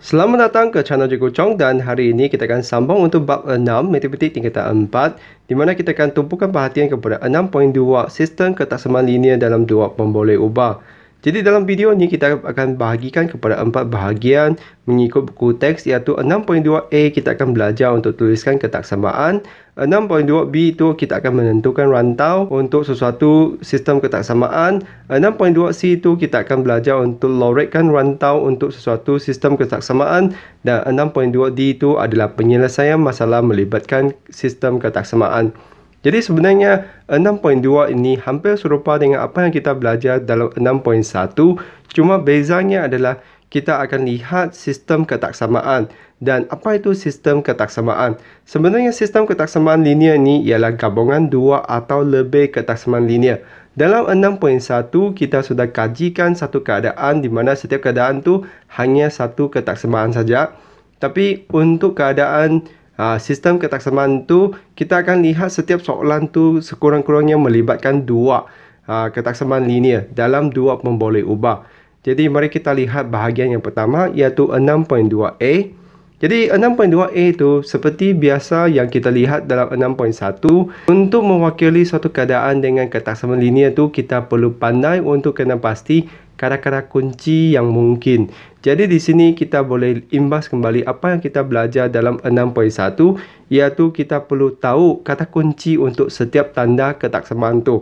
Selamat datang ke channel Jago Chong dan hari ini kita akan sambung untuk bab 6 matematik tingkatan 4 di mana kita akan tumpukan perhatian kepada 6.2 sistem ketaksamaan linear dalam dua pemboleh ubah. Jadi dalam video ni kita akan bahagikan kepada empat bahagian mengikut buku teks iaitu 6.2A kita akan belajar untuk tuliskan ketaksamaan. 6.2B itu kita akan menentukan rantau untuk sesuatu sistem ketaksamaan. 6.2C itu kita akan belajar untuk lorekkan rantau untuk sesuatu sistem ketaksamaan. Dan 6.2D itu adalah penyelesaian masalah melibatkan sistem ketaksamaan. Jadi sebenarnya 6.2 ini hampir serupa dengan apa yang kita belajar dalam 6.1 cuma bezanya adalah kita akan lihat sistem ketaksamaan dan apa itu sistem ketaksamaan? Sebenarnya sistem ketaksamaan linear ini ialah gabungan dua atau lebih ketaksamaan linear. Dalam 6.1 kita sudah kajikan satu keadaan di mana setiap keadaan tu hanya satu ketaksamaan saja. Tapi untuk keadaan Ah, sistem ketaksamaan tu kita akan lihat setiap soalan tu sekurang-kurangnya melibatkan dua uh, ketaksamaan linear dalam dua pemboleh ubah. Jadi mari kita lihat bahagian yang pertama iaitu 6.2a. Jadi 6.2a itu seperti biasa yang kita lihat dalam 6.1 untuk mewakili suatu keadaan dengan ketaksamaan linear tu kita perlu pandai untuk kena pasti kata-kata kunci yang mungkin. Jadi di sini kita boleh imbas kembali apa yang kita belajar dalam 6.1 iaitu kita perlu tahu kata kunci untuk setiap tanda ketaksamaan tu.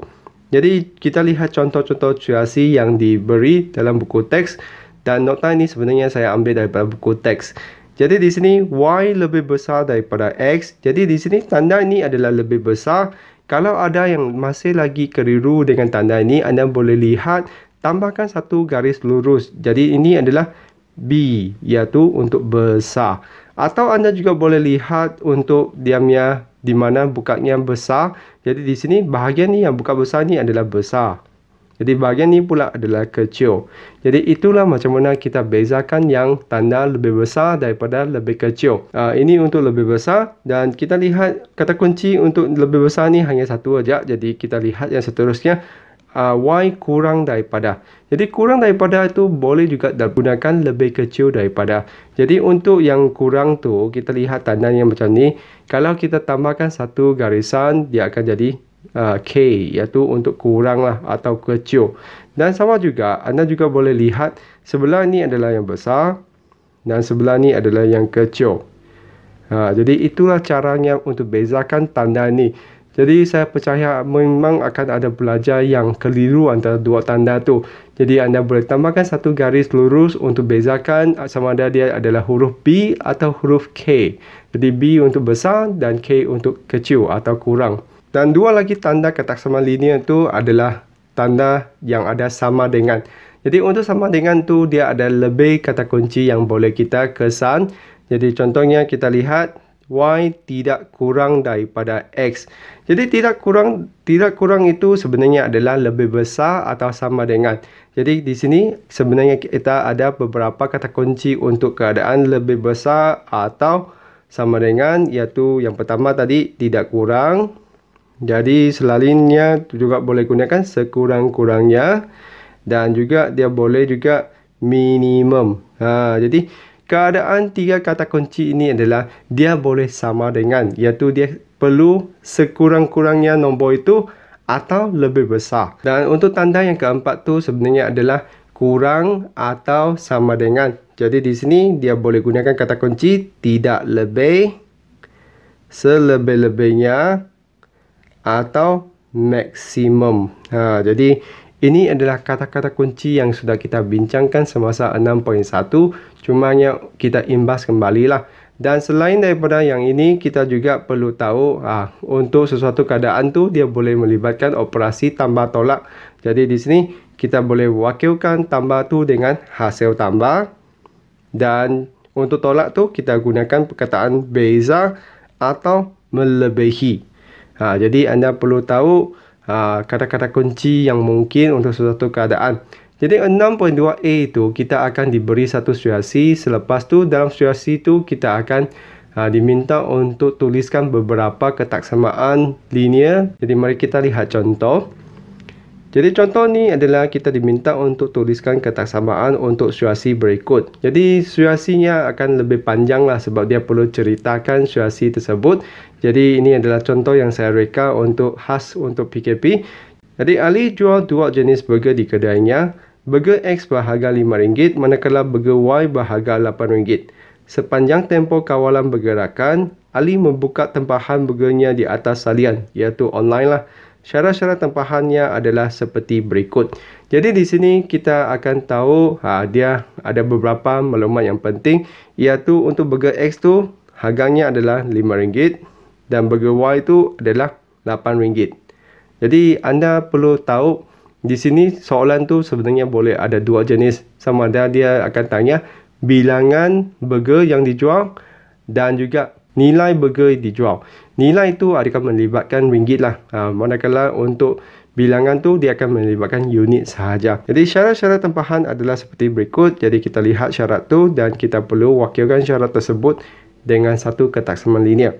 Jadi kita lihat contoh-contoh situasi yang diberi dalam buku teks dan nota ini sebenarnya saya ambil daripada buku teks. Jadi di sini y lebih besar daripada x. Jadi di sini tanda ini adalah lebih besar. Kalau ada yang masih lagi keriru dengan tanda ini, anda boleh lihat tambahkan satu garis lurus. Jadi ini adalah B iaitu untuk besar atau anda juga boleh lihat untuk diamnya di mana bukanya besar jadi di sini bahagian ni yang buka besar ni adalah besar jadi bahagian ni pula adalah kecil jadi itulah macam mana kita bezakan yang tanda lebih besar daripada lebih kecil uh, ini untuk lebih besar dan kita lihat kata kunci untuk lebih besar ni hanya satu aja jadi kita lihat yang seterusnya uh, Y kurang daripada Jadi kurang daripada itu boleh juga digunakan lebih kecil daripada Jadi untuk yang kurang tu kita lihat tanda yang macam ni Kalau kita tambahkan satu garisan dia akan jadi uh, K Iaitu untuk kurang lah atau kecil Dan sama juga anda juga boleh lihat sebelah ni adalah yang besar Dan sebelah ni adalah yang kecil Ha, jadi itulah caranya untuk bezakan tanda ni. Jadi saya percaya memang akan ada pelajar yang keliru antara dua tanda tu. Jadi anda boleh tambahkan satu garis lurus untuk bezakan sama ada dia adalah huruf B atau huruf K. Jadi B untuk besar dan K untuk kecil atau kurang. Dan dua lagi tanda sama linear tu adalah tanda yang ada sama dengan. Jadi untuk sama dengan tu dia ada lebih kata kunci yang boleh kita kesan. Jadi contohnya kita lihat y tidak kurang daripada x. Jadi tidak kurang tidak kurang itu sebenarnya adalah lebih besar atau sama dengan. Jadi di sini sebenarnya kita ada beberapa kata kunci untuk keadaan lebih besar atau sama dengan iaitu yang pertama tadi tidak kurang. Jadi selalunya juga boleh gunakan sekurang-kurangnya dan juga dia boleh juga minimum. Ha, jadi jadi keadaan tiga kata kunci ini adalah dia boleh sama dengan iaitu dia perlu sekurang-kurangnya nombor itu atau lebih besar. Dan untuk tanda yang keempat tu sebenarnya adalah kurang atau sama dengan. Jadi di sini dia boleh gunakan kata kunci tidak lebih selebih-lebihnya atau maksimum. Ha, jadi ini adalah kata-kata kunci yang sudah kita bincangkan semasa 6.1 cuma yang kita imbas kembali lah. Dan selain daripada yang ini kita juga perlu tahu ah, untuk sesuatu keadaan tu dia boleh melibatkan operasi tambah tolak. Jadi di sini kita boleh wakilkan tambah tu dengan hasil tambah. Dan untuk tolak tu kita gunakan perkataan beza atau melebihi. Ha, jadi anda perlu tahu Ah, kata-kata kunci yang mungkin untuk suatu keadaan. Jadi 6.2A itu kita akan diberi satu situasi, selepas tu dalam situasi itu kita akan uh, diminta untuk tuliskan beberapa ketaksamaan linear. Jadi mari kita lihat contoh. Jadi contoh ni adalah kita diminta untuk tuliskan ketaksamaan untuk suasi berikut. Jadi suasinya akan lebih panjang lah sebab dia perlu ceritakan suasi tersebut. Jadi ini adalah contoh yang saya reka untuk khas untuk PKP. Jadi Ali jual dua jenis burger di kedainya. Burger X berharga RM5 manakala burger Y berharga RM8. Sepanjang tempoh kawalan bergerakan, Ali membuka tempahan burgernya di atas salian iaitu online lah syarat-syarat tempahannya adalah seperti berikut. Jadi di sini kita akan tahu ha, dia ada beberapa maklumat yang penting iaitu untuk burger X tu harganya adalah RM5 dan burger Y itu adalah RM8. Jadi anda perlu tahu di sini soalan tu sebenarnya boleh ada dua jenis. Sama ada dia akan tanya bilangan burger yang dijual dan juga nilai burger dijual nilai tu akan melibatkan ringgit lah. Uh, manakala untuk bilangan tu dia akan melibatkan unit sahaja. Jadi syarat-syarat tempahan adalah seperti berikut. Jadi kita lihat syarat tu dan kita perlu wakilkan syarat tersebut dengan satu ketaksaman linear.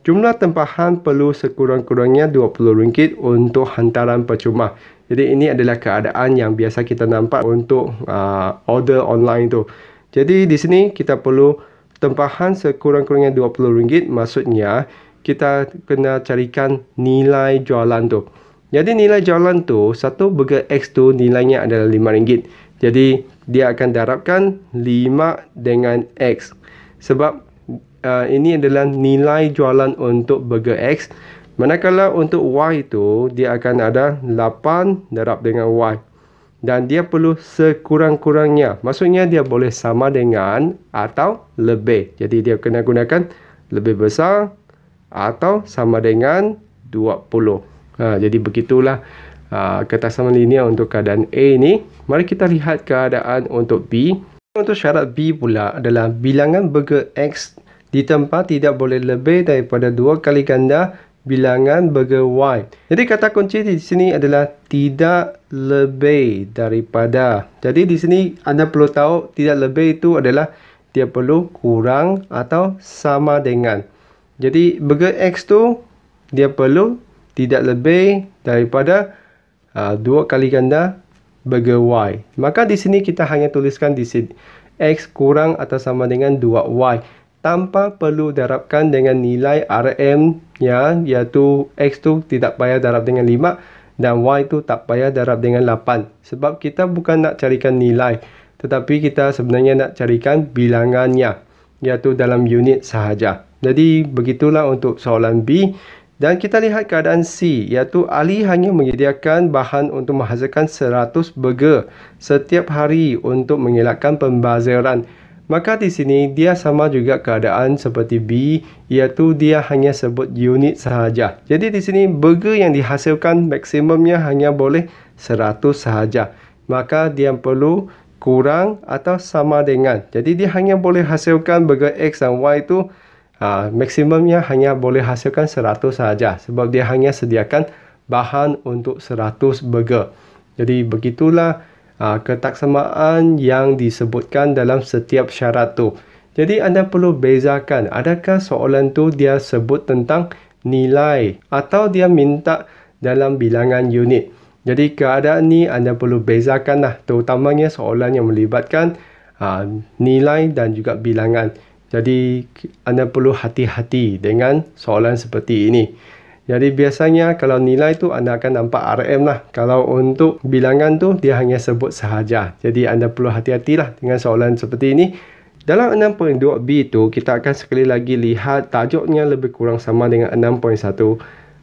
Jumlah tempahan perlu sekurang-kurangnya RM20 untuk hantaran percuma. Jadi ini adalah keadaan yang biasa kita nampak untuk uh, order online tu. Jadi di sini kita perlu tempahan sekurang-kurangnya RM20 maksudnya kita kena carikan nilai jualan tu. Jadi nilai jualan tu satu burger X tu nilainya adalah RM5. Jadi dia akan darabkan 5 dengan X. Sebab uh, ini adalah nilai jualan untuk burger X. Manakala untuk Y tu dia akan ada 8 darab dengan Y. Dan dia perlu sekurang-kurangnya. Maksudnya dia boleh sama dengan atau lebih. Jadi dia kena gunakan lebih besar atau sama dengan 20. Ha, jadi begitulah uh, ha, sama linear untuk keadaan A ni. Mari kita lihat keadaan untuk B. Untuk syarat B pula adalah bilangan burger X di tempat tidak boleh lebih daripada dua kali ganda bilangan burger Y. Jadi kata kunci di sini adalah tidak lebih daripada. Jadi di sini anda perlu tahu tidak lebih itu adalah dia perlu kurang atau sama dengan. Jadi burger X tu dia perlu tidak lebih daripada uh, dua kali ganda burger Y. Maka di sini kita hanya tuliskan di sini X kurang atau sama dengan dua y tanpa perlu darabkan dengan nilai RM ya iaitu X tu tidak payah darab dengan 5 dan Y tu tak payah darab dengan 8 sebab kita bukan nak carikan nilai tetapi kita sebenarnya nak carikan bilangannya iaitu dalam unit sahaja. Jadi begitulah untuk soalan B dan kita lihat keadaan C iaitu Ali hanya menyediakan bahan untuk menghasilkan 100 burger setiap hari untuk mengelakkan pembaziran. Maka di sini dia sama juga keadaan seperti B iaitu dia hanya sebut unit sahaja. Jadi di sini burger yang dihasilkan maksimumnya hanya boleh 100 sahaja. Maka dia perlu kurang atau sama dengan. Jadi dia hanya boleh hasilkan burger X dan Y itu Ah, maksimumnya hanya boleh hasilkan 100 saja sebab dia hanya sediakan bahan untuk 100 burger. Jadi begitulah uh, ketaksamaan yang disebutkan dalam setiap syarat tu. Jadi anda perlu bezakan adakah soalan tu dia sebut tentang nilai atau dia minta dalam bilangan unit. Jadi keadaan ni anda perlu bezakanlah terutamanya soalan yang melibatkan uh, nilai dan juga bilangan. Jadi anda perlu hati-hati dengan soalan seperti ini. Jadi biasanya kalau nilai tu anda akan nampak RM lah. Kalau untuk bilangan tu dia hanya sebut sahaja. Jadi anda perlu hati-hatilah dengan soalan seperti ini. Dalam 6.2B tu kita akan sekali lagi lihat tajuknya lebih kurang sama dengan 6.1.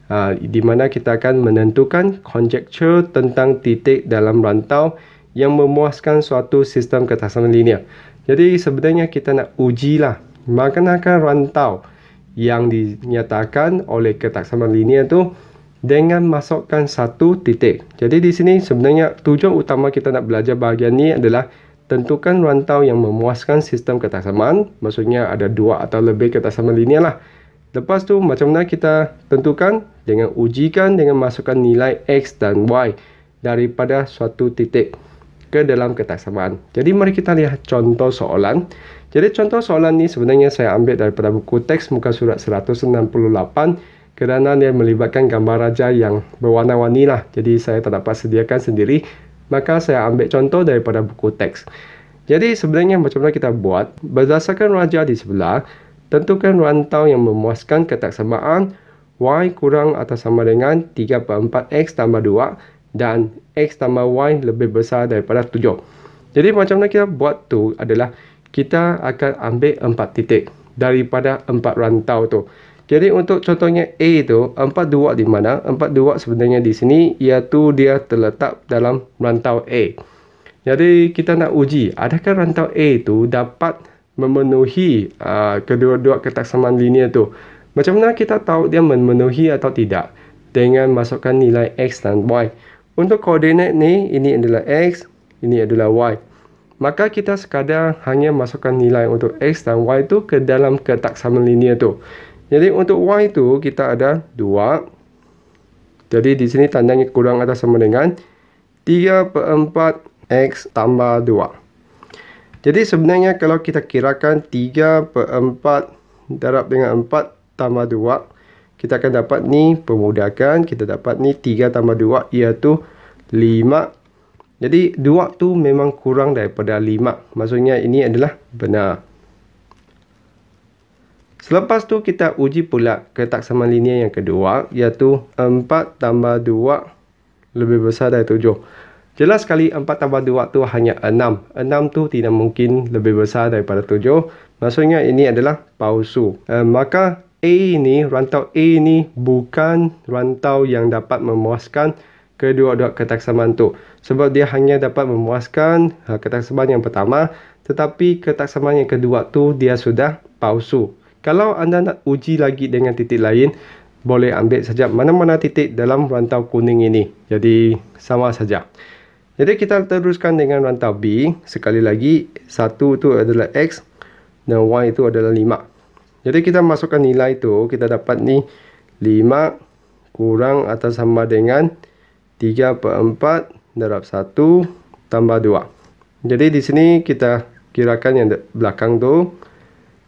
Uh, di mana kita akan menentukan conjecture tentang titik dalam rantau yang memuaskan suatu sistem kertasan linear. Jadi sebenarnya kita nak uji ujilah manakala rantau yang dinyatakan oleh ketaksaman linear tu dengan masukkan satu titik. Jadi di sini sebenarnya tujuan utama kita nak belajar bahagian ni adalah tentukan rantau yang memuaskan sistem ketaksaman, maksudnya ada dua atau lebih ketaksaman linear lah. Lepas tu macam mana kita tentukan dengan ujikan dengan masukkan nilai x dan y daripada suatu titik ke dalam kertas samaan. Jadi mari kita lihat contoh soalan. Jadi contoh soalan ni sebenarnya saya ambil daripada buku teks muka surat 168 kerana dia melibatkan gambar raja yang berwarna-warni lah. Jadi saya tak dapat sediakan sendiri. Maka saya ambil contoh daripada buku teks. Jadi sebenarnya macam mana kita buat? Berdasarkan raja di sebelah, tentukan rantau yang memuaskan ketaksamaan y kurang atau sama dengan 3 per 4x tambah 2 dan x tambah y lebih besar daripada 7. Jadi macam mana kita buat tu adalah kita akan ambil 4 titik daripada 4 rantau tu. Jadi untuk contohnya A tu, 4 duak di mana? 4 duak sebenarnya di sini iaitu dia terletak dalam rantau A. Jadi kita nak uji adakah rantau A tu dapat memenuhi uh, kedua-dua ketaksamaan linear tu. Macam mana kita tahu dia memenuhi atau tidak dengan masukkan nilai X dan Y. Untuk koordinat ni, ini adalah X, ini adalah Y. Maka kita sekadar hanya masukkan nilai untuk X dan Y tu ke dalam kertas sama linear tu. Jadi untuk Y tu, kita ada 2. Jadi di sini tandanya kurang atas sama dengan 3 per 4 X tambah 2. Jadi sebenarnya kalau kita kirakan 3 per 4 darab dengan 4 tambah kita akan dapat ni permudahkan. Kita dapat ni 3 tambah 2 iaitu 5. Jadi 2 tu memang kurang daripada 5. Maksudnya ini adalah benar. Selepas tu kita uji pula ketaksaman linear yang kedua iaitu 4 tambah 2 lebih besar dari 7. Jelas sekali 4 tambah 2 tu hanya 6. 6 tu tidak mungkin lebih besar daripada 7. Maksudnya ini adalah palsu. Uh, eh, maka A ni, rantau A ni bukan rantau yang dapat memuaskan kedua-dua ketaksamaan tu. Sebab dia hanya dapat memuaskan ha, ketaksaman yang pertama tetapi ketaksamaan yang kedua tu dia sudah palsu. Kalau anda nak uji lagi dengan titik lain, boleh ambil saja mana-mana titik dalam rantau kuning ini. Jadi sama saja. Jadi kita teruskan dengan rantau B. Sekali lagi, satu tu adalah X dan Y itu adalah 5. Jadi kita masukkan nilai itu, kita dapat ni 5 kurang atau sama dengan 3 per 4 darab 1 tambah 2. Jadi di sini kita kirakan yang belakang tu.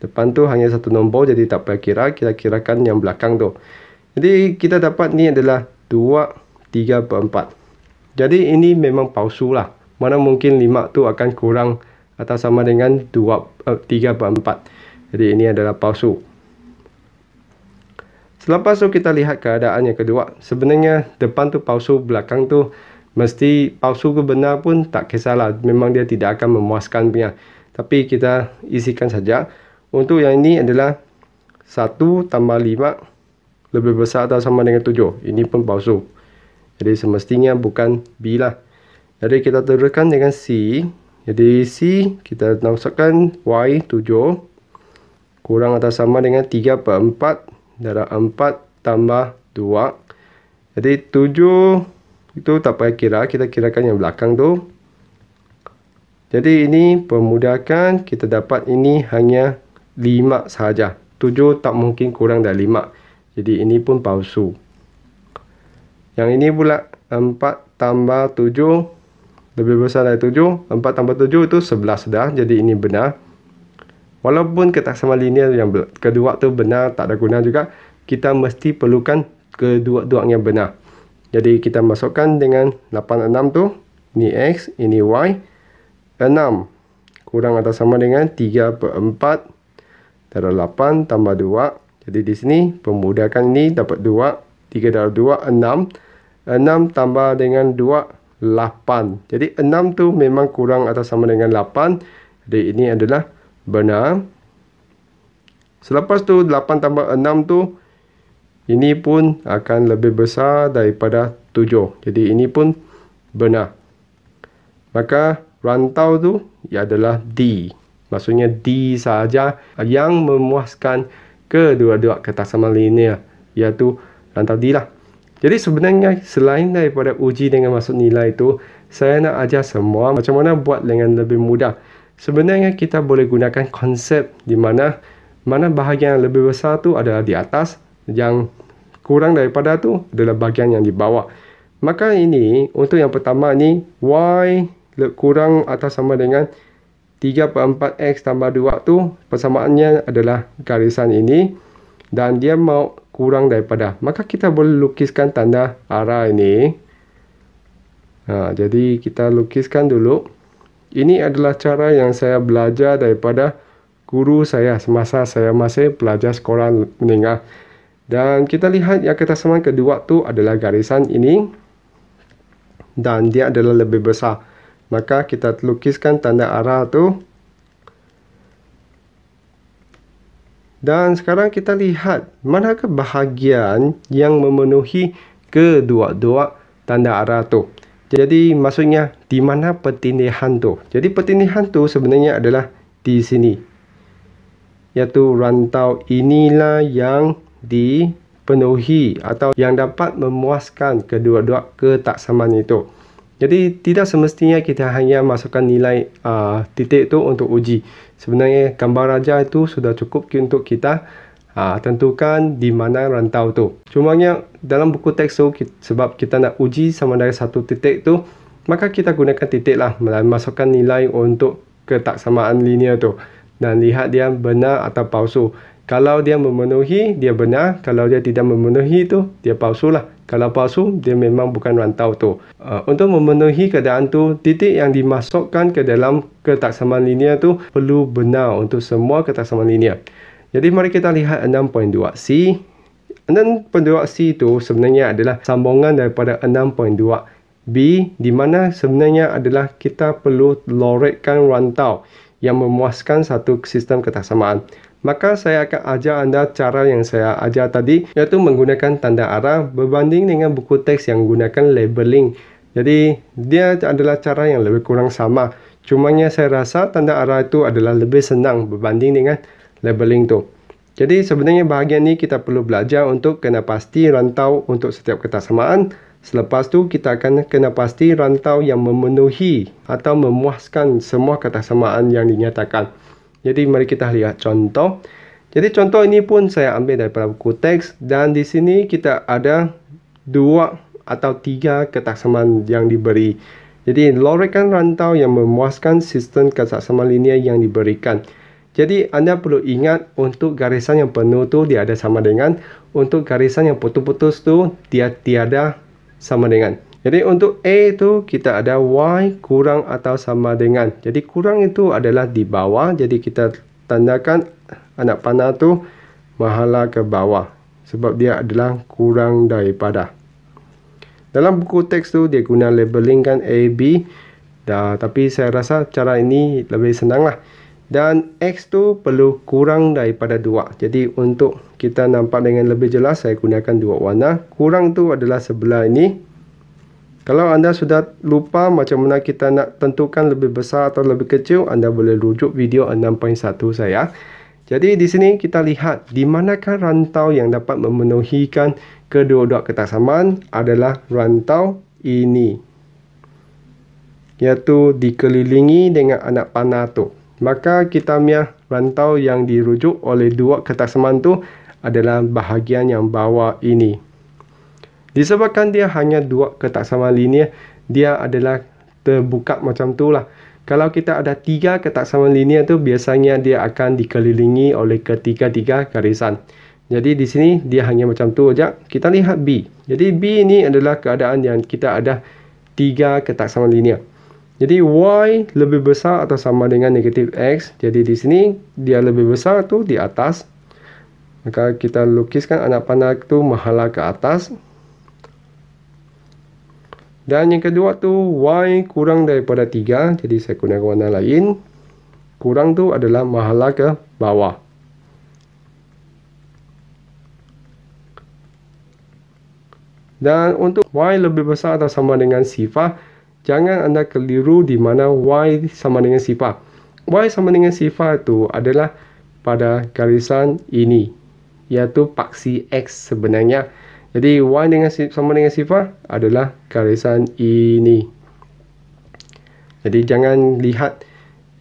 Depan tu hanya satu nombor jadi tak payah kira. Kita kirakan yang belakang tu. Jadi kita dapat ni adalah 2, 3 per 4. Jadi ini memang palsu lah. Mana mungkin 5 tu akan kurang atau sama dengan 2, 3 eh, per 4. Jadi ini adalah palsu. Selepas tu kita lihat keadaan yang kedua. Sebenarnya depan tu palsu, belakang tu mesti palsu ke benar pun tak kisahlah. Memang dia tidak akan memuaskan punya. Tapi kita isikan saja. Untuk yang ini adalah 1 tambah 5 lebih besar atau sama dengan 7. Ini pun palsu. Jadi semestinya bukan B lah. Jadi kita teruskan dengan C. Jadi C kita masukkan Y 7 kurang atau sama dengan 3 per 4 darab 4 tambah 2 jadi 7 itu tak payah kira kita kirakan yang belakang tu jadi ini permudahkan kita dapat ini hanya 5 sahaja 7 tak mungkin kurang dari 5 jadi ini pun palsu yang ini pula 4 tambah 7 lebih besar dari 7 4 tambah 7 itu 11 dah jadi ini benar Walaupun kertas sama linear yang kedua tu benar tak ada guna juga, kita mesti perlukan kedua-dua yang benar. Jadi kita masukkan dengan 86 tu, ni X, ini Y, 6 kurang atau sama dengan 3 per 4, darah 8 tambah 2. Jadi di sini pemudahkan ini dapat 2, 3 darah 2, 6, 6 tambah dengan 2, 8. Jadi 6 tu memang kurang atau sama dengan 8. Jadi ini adalah benar. Selepas tu 8 tambah 6 tu ini pun akan lebih besar daripada 7. Jadi ini pun benar. Maka rantau tu ia adalah D. Maksudnya D saja yang memuaskan kedua-dua kertas sama linear iaitu rantau D lah. Jadi sebenarnya selain daripada uji dengan masuk nilai itu, saya nak ajar semua macam mana buat dengan lebih mudah sebenarnya kita boleh gunakan konsep di mana mana bahagian yang lebih besar tu adalah di atas yang kurang daripada tu adalah bahagian yang di bawah maka ini untuk yang pertama ni y kurang atau sama dengan 3 per 4x tambah 2 tu persamaannya adalah garisan ini dan dia mau kurang daripada maka kita boleh lukiskan tanda arah ini ha, jadi kita lukiskan dulu ini adalah cara yang saya belajar daripada guru saya semasa saya masih pelajar sekolah menengah. Dan kita lihat yang kita kertasaman kedua tu adalah garisan ini. Dan dia adalah lebih besar. Maka kita lukiskan tanda arah tu. Dan sekarang kita lihat mana kebahagiaan yang memenuhi kedua-dua tanda arah tu. Jadi maksudnya di mana pertindihan hantu? Jadi pertindihan hantu sebenarnya adalah di sini. yaitu rantau inilah yang dipenuhi atau yang dapat memuaskan kedua-dua ketaksaman itu. Jadi tidak semestinya kita hanya masukkan nilai uh, titik itu untuk uji. Sebenarnya gambar raja itu sudah cukup untuk kita uh, tentukan di mana rantau itu. Cuma dalam buku teks itu sebab kita nak uji sama dari satu titik itu maka kita gunakan titik lah masukkan nilai untuk ketaksamaan linear tu dan lihat dia benar atau palsu kalau dia memenuhi dia benar kalau dia tidak memenuhi tu dia palsu lah kalau palsu dia memang bukan rantau tu uh, untuk memenuhi keadaan tu titik yang dimasukkan ke dalam ketaksamaan linear tu perlu benar untuk semua ketaksamaan linear jadi mari kita lihat 6.2c Dan 6.2c itu sebenarnya adalah sambungan daripada 6.2 B, di mana sebenarnya adalah kita perlu loretkan rantau yang memuaskan satu sistem ketaksamaan. Maka saya akan ajar anda cara yang saya ajar tadi iaitu menggunakan tanda arah berbanding dengan buku teks yang gunakan labeling. Jadi dia adalah cara yang lebih kurang sama. Cumanya saya rasa tanda arah itu adalah lebih senang berbanding dengan labeling tu. Jadi sebenarnya bahagian ni kita perlu belajar untuk kena pasti rantau untuk setiap ketaksamaan. Selepas tu kita akan kena pasti rantau yang memenuhi atau memuaskan semua kata samaan yang dinyatakan. Jadi mari kita lihat contoh. Jadi contoh ini pun saya ambil daripada buku teks dan di sini kita ada dua atau tiga ketaksamaan yang diberi. Jadi lorekan rantau yang memuaskan sistem ketaksamaan linear yang diberikan. Jadi anda perlu ingat untuk garisan yang penuh tu dia ada sama dengan untuk garisan yang putus-putus tu dia tiada sama dengan. Jadi untuk A itu kita ada Y kurang atau sama dengan. Jadi kurang itu adalah di bawah. Jadi kita tandakan anak panah tu mahala ke bawah. Sebab dia adalah kurang daripada. Dalam buku teks tu dia guna labeling kan A, B. Dah, tapi saya rasa cara ini lebih senang lah dan X tu perlu kurang daripada 2 jadi untuk kita nampak dengan lebih jelas saya gunakan dua warna kurang tu adalah sebelah ini kalau anda sudah lupa macam mana kita nak tentukan lebih besar atau lebih kecil anda boleh rujuk video 6.1 saya jadi di sini kita lihat di manakah rantau yang dapat memenuhi kan kedua-dua ketaksamaan adalah rantau ini iaitu dikelilingi dengan anak panah tu maka kita kitamiah rantau yang dirujuk oleh dua kertas semantu adalah bahagian yang bawah ini. Disebabkan dia hanya dua kertas sama linear, dia adalah terbuka macam tu lah. Kalau kita ada tiga kertas sama linear tu, biasanya dia akan dikelilingi oleh ketiga-tiga garisan. Jadi di sini dia hanya macam tu aja. Kita lihat B. Jadi B ini adalah keadaan yang kita ada tiga kertas sama linear. Jadi y lebih besar atau sama dengan negatif x. Jadi di sini dia lebih besar tu di atas. Maka kita lukiskan anak panah tu menghala ke atas. Dan yang kedua tu y kurang daripada 3. Jadi saya guna warna lain. Kurang tu adalah menghala ke bawah. Dan untuk y lebih besar atau sama dengan sifar jangan anda keliru di mana Y sama dengan sifar. Y sama dengan sifar itu adalah pada garisan ini, iaitu paksi X sebenarnya. Jadi, Y dengan sama dengan sifar adalah garisan ini. Jadi, jangan lihat,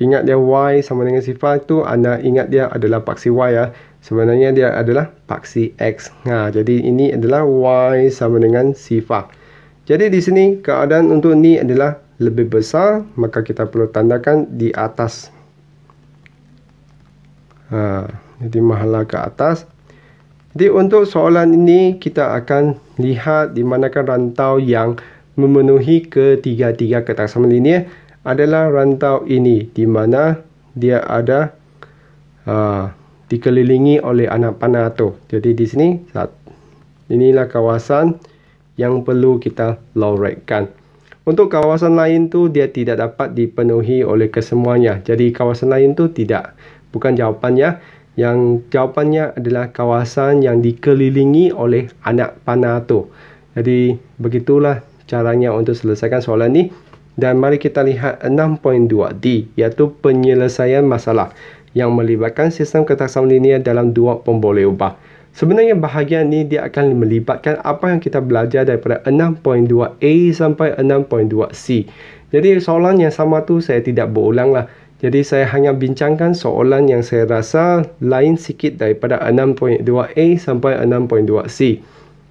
ingat dia Y sama dengan sifar itu, anda ingat dia adalah paksi Y ya. Sebenarnya dia adalah paksi X. Nah, ha, jadi, ini adalah Y sama dengan sifar. Jadi di sini keadaan untuk ni adalah lebih besar maka kita perlu tandakan di atas. Ha, jadi mahala ke atas. Jadi untuk soalan ini kita akan lihat di manakah rantau yang memenuhi ketiga-tiga ketaksaman ini eh, adalah rantau ini di mana dia ada ha, dikelilingi oleh anak panah tu. Jadi di sini inilah kawasan yang perlu kita loratkan. Untuk kawasan lain tu dia tidak dapat dipenuhi oleh kesemuanya. Jadi kawasan lain tu tidak bukan jawapannya. Yang jawapannya adalah kawasan yang dikelilingi oleh anak panah tu. Jadi begitulah caranya untuk selesaikan soalan ni. Dan mari kita lihat 6.2D iaitu penyelesaian masalah yang melibatkan sistem ketaksaman linear dalam dua pemboleh ubah. Sebenarnya bahagian ni dia akan melibatkan apa yang kita belajar daripada 6.2a sampai 6.2c. Jadi soalan yang sama tu saya tidak berulang lah. Jadi saya hanya bincangkan soalan yang saya rasa lain sikit daripada 6.2a sampai 6.2c.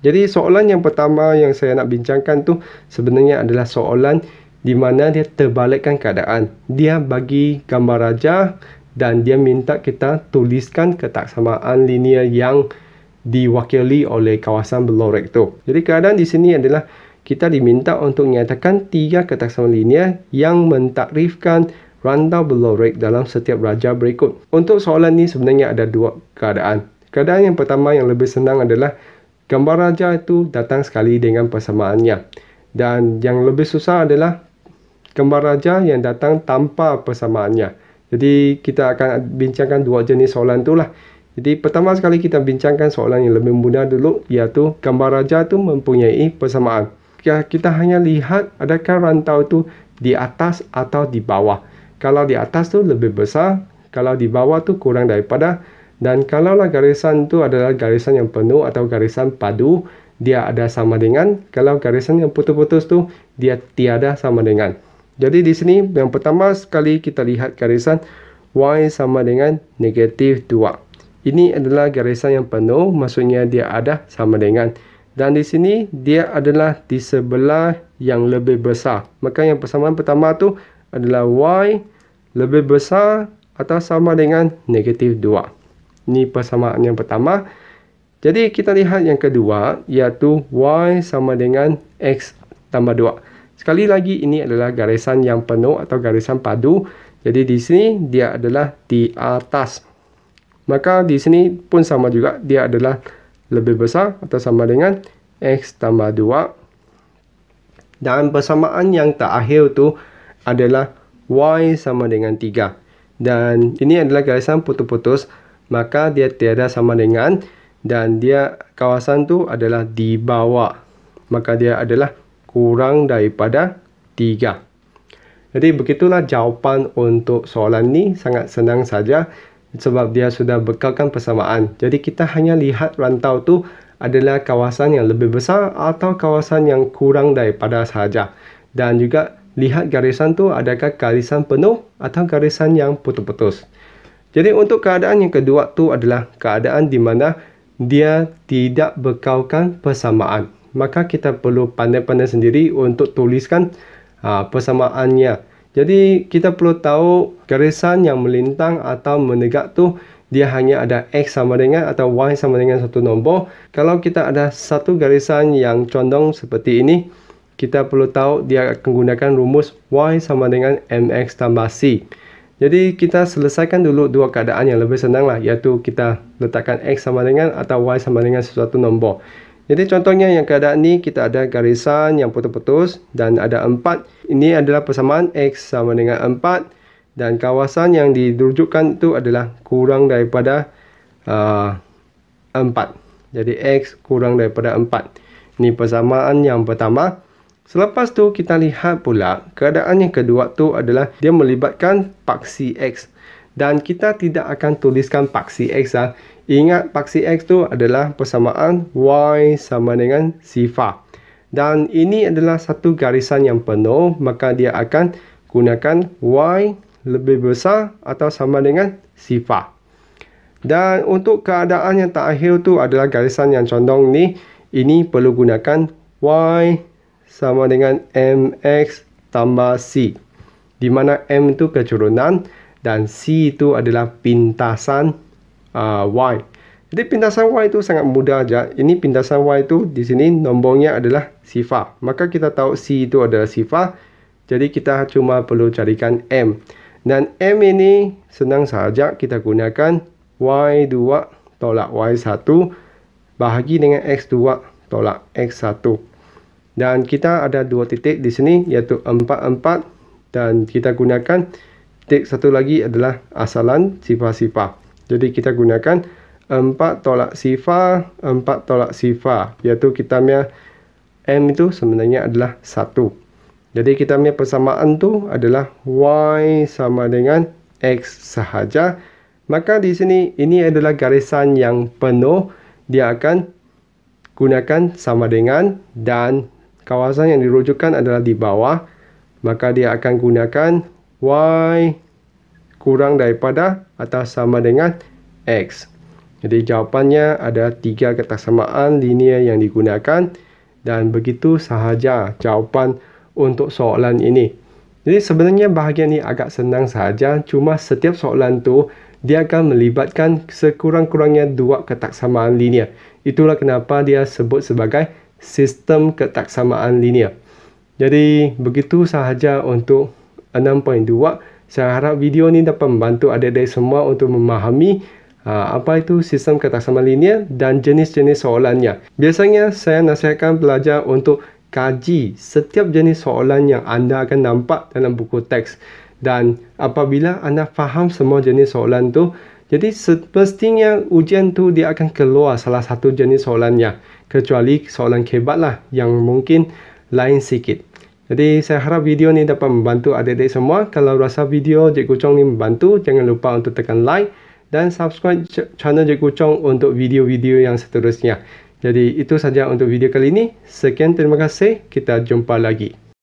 Jadi soalan yang pertama yang saya nak bincangkan tu sebenarnya adalah soalan di mana dia terbalikkan keadaan. Dia bagi gambar rajah dan dia minta kita tuliskan ketaksamaan linear yang berbeza diwakili oleh kawasan belor rektor. Jadi keadaan di sini adalah kita diminta untuk menyatakan tiga ketaksaman linear yang mentakrifkan rantau belor rek dalam setiap raja berikut. Untuk soalan ini sebenarnya ada dua keadaan. Keadaan yang pertama yang lebih senang adalah gambar raja itu datang sekali dengan persamaannya. Dan yang lebih susah adalah gambar raja yang datang tanpa persamaannya. Jadi kita akan bincangkan dua jenis soalan itulah. Jadi pertama sekali kita bincangkan soalan yang lebih mudah dulu iaitu gambar raja itu mempunyai persamaan. Kita hanya lihat adakah rantau tu di atas atau di bawah. Kalau di atas tu lebih besar, kalau di bawah tu kurang daripada dan kalaulah garisan tu adalah garisan yang penuh atau garisan padu, dia ada sama dengan. Kalau garisan yang putus-putus tu, dia tiada sama dengan. Jadi di sini yang pertama sekali kita lihat garisan y sama dengan negatif 2. Ini adalah garisan yang penuh, maksudnya dia ada sama dengan. Dan di sini, dia adalah di sebelah yang lebih besar. Maka yang persamaan pertama tu adalah Y lebih besar atau sama dengan negatif 2. Ini persamaan yang pertama. Jadi, kita lihat yang kedua, iaitu Y sama dengan X tambah 2. Sekali lagi, ini adalah garisan yang penuh atau garisan padu. Jadi, di sini, dia adalah di atas maka di sini pun sama juga dia adalah lebih besar atau sama dengan x tambah 2 dan persamaan yang terakhir itu adalah y sama dengan 3 dan ini adalah garisan putus-putus maka dia tiada sama dengan dan dia kawasan tu adalah di bawah maka dia adalah kurang daripada 3 jadi begitulah jawapan untuk soalan ni sangat senang saja sebab dia sudah bekalkan persamaan. Jadi kita hanya lihat rantau tu adalah kawasan yang lebih besar atau kawasan yang kurang daripada sahaja. Dan juga lihat garisan tu adakah garisan penuh atau garisan yang putus-putus. Jadi untuk keadaan yang kedua tu adalah keadaan di mana dia tidak bekalkan persamaan. Maka kita perlu pandai-pandai sendiri untuk tuliskan uh, persamaannya. Jadi kita perlu tahu garisan yang melintang atau menegak tu dia hanya ada X sama dengan atau Y sama dengan satu nombor. Kalau kita ada satu garisan yang condong seperti ini, kita perlu tahu dia akan gunakan rumus Y sama dengan MX tambah C. Jadi kita selesaikan dulu dua keadaan yang lebih senang lah, iaitu kita letakkan X sama dengan atau Y sama dengan sesuatu nombor. Jadi contohnya yang keadaan ni kita ada garisan yang putus-putus dan ada empat. Ini adalah persamaan X sama dengan empat dan kawasan yang dirujukkan itu adalah kurang daripada uh, Jadi X kurang daripada empat. Ini persamaan yang pertama. Selepas tu kita lihat pula keadaan yang kedua tu adalah dia melibatkan paksi X. Dan kita tidak akan tuliskan paksi X lah. Ingat paksi X tu adalah persamaan Y sama dengan sifar. Dan ini adalah satu garisan yang penuh, maka dia akan gunakan Y lebih besar atau sama dengan sifar. Dan untuk keadaan yang terakhir tu adalah garisan yang condong ni, ini perlu gunakan Y sama dengan MX tambah C. Di mana M itu kecurunan dan C itu adalah pintasan uh, Y. Jadi pindasan Y itu sangat mudah saja. Ini pindasan Y itu di sini nombornya adalah sifar. Maka kita tahu C itu adalah sifar. Jadi kita cuma perlu carikan M. Dan M ini senang saja kita gunakan Y2 tolak Y1 bahagi dengan X2 tolak X1. Dan kita ada dua titik di sini iaitu 4, 4. Dan kita gunakan titik satu lagi adalah asalan sifar-sifar. Jadi kita gunakan empat tolak sifar, empat tolak sifar. Iaitu kita punya M itu sebenarnya adalah satu. Jadi kita punya persamaan tu adalah Y sama dengan X sahaja. Maka di sini ini adalah garisan yang penuh. Dia akan gunakan sama dengan dan kawasan yang dirujukkan adalah di bawah. Maka dia akan gunakan Y kurang daripada atau sama dengan X. Jadi jawapannya ada tiga ketaksamaan linear yang digunakan dan begitu sahaja jawapan untuk soalan ini. Jadi sebenarnya bahagian ini agak senang sahaja cuma setiap soalan tu dia akan melibatkan sekurang-kurangnya dua ketaksamaan linear. Itulah kenapa dia sebut sebagai sistem ketaksamaan linear. Jadi begitu sahaja untuk 6.2 saya harap video ini dapat membantu adik-adik semua untuk memahami uh, apa itu sistem kertasama linear dan jenis-jenis soalannya. Biasanya saya nasihatkan pelajar untuk kaji setiap jenis soalan yang anda akan nampak dalam buku teks. Dan apabila anda faham semua jenis soalan tu, jadi semestinya ujian tu dia akan keluar salah satu jenis soalannya. Kecuali soalan kebat lah yang mungkin lain sikit. Jadi saya harap video ni dapat membantu adik-adik semua. Kalau rasa video Cikgu Chong ni membantu, jangan lupa untuk tekan like dan subscribe channel Cikgu Chong untuk video-video yang seterusnya. Jadi itu saja untuk video kali ini. Sekian terima kasih. Kita jumpa lagi.